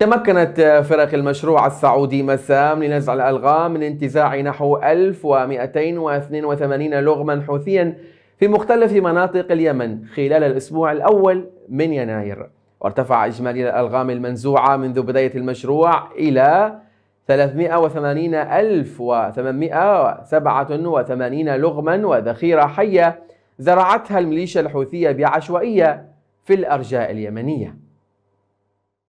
تمكنت فرق المشروع السعودي مسام لنزع الألغام من انتزاع نحو 1282 لغما حوثيا في مختلف مناطق اليمن خلال الأسبوع الأول من يناير وارتفع إجمالي الألغام المنزوعة منذ بداية المشروع إلى 380887 لغما وذخيرة حية زرعتها الميليشيا الحوثية بعشوائية في الأرجاء اليمنية